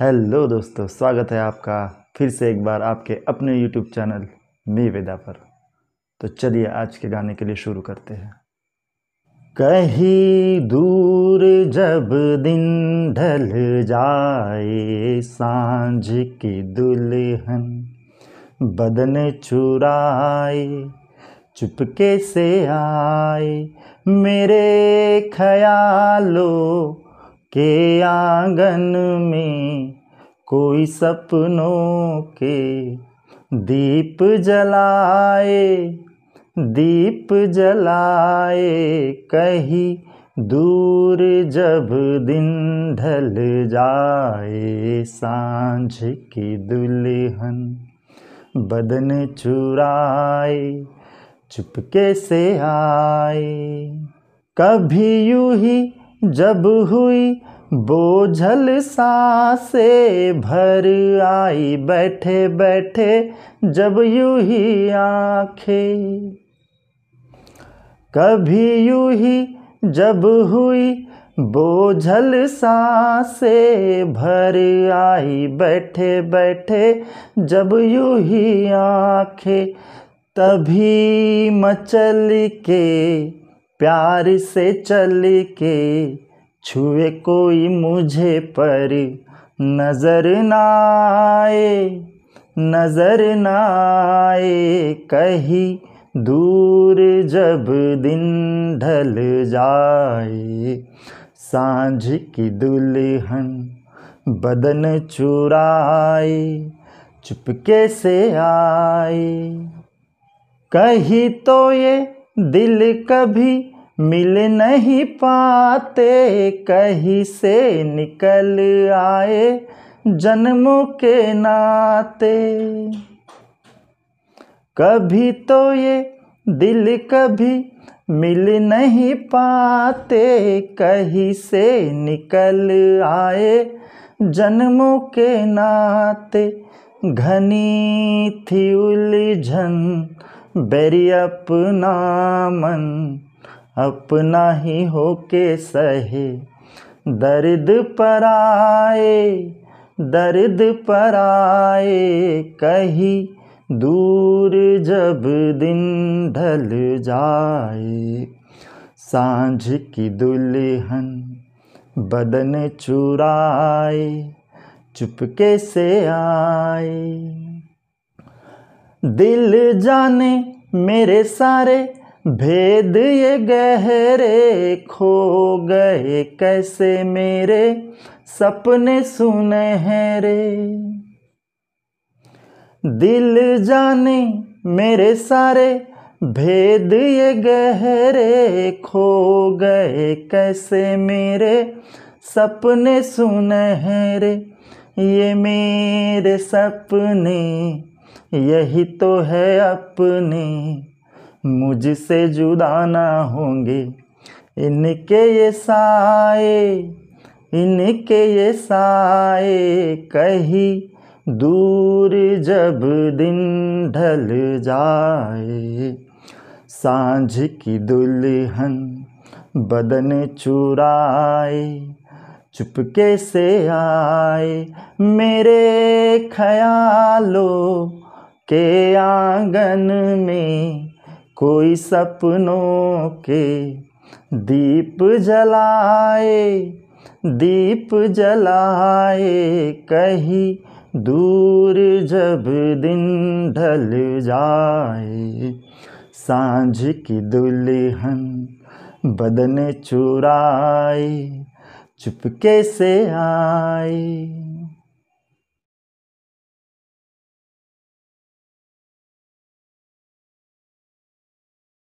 hello दोस्तों स्वागत है आपका फिर से एक बार आपके अपने यूट्यूब चैनल मी वेदा पर तो चलिए आज के गाने के लिए शुरू करते हैं कहीं दूर जब दिन ढल जाए सांझ की दुल्हन बदन चुराए चुपके से आए मेरे ख्यालों के आंगन में कोई सपनों के दीप जलाए दीप जलाए कहीं दूर जब दिन ढल जाए सांझ की दुल्हन बदन चुराए चुपके से आए कभी यूं ही जब हुई बोझल से भर आई बैठे बैठे जब यू ही आँखें कभी यू ही जब हुई बोझल सासे भर आई बैठे बैठे जब यू ही आखे तभी मचल के प्यार से चल के छुए कोई मुझे पर नजर ना आए नजर ना आए कहीं दूर जब दिन ढल जाए सांझ की दुल्हन बदन चुराए चुपके से आए कहीं तो ये दिल कभी मिल नहीं पाते कहीं से निकल आए जन्मों के नाते कभी तो ये दिल कभी मिल नहीं पाते कहीं से निकल आए जन्मों के नाते घनी थी उलझन बैरी अपना मन अपना ही होके सहे दर्द पर आए दर्द पर आए कही दूर जब दिन ढल जाए सांझ की दुल्हन बदन चुराए चुपके से आए दिल जाने मेरे सारे भेद ये गहरे खो गए कैसे मेरे सपने सुनहरे दिल जाने मेरे सारे भेद ये गहरे खो गए कैसे मेरे सपने सुनहरे ये मेरे सपने यही तो है अपने मुझसे जुदा ना होंगे इनके ये साए इनके ये साए कही दूर जब दिन ढल जाए सांझ की दुल्हन बदन चुराए चुपके से आए मेरे ख्यालों के आंगन में कोई सपनों के दीप जलाए दीप जलाए कहीं दूर जब दिन ढल जाए सांझ की दुल्हन बदन चुराए चुपके से आए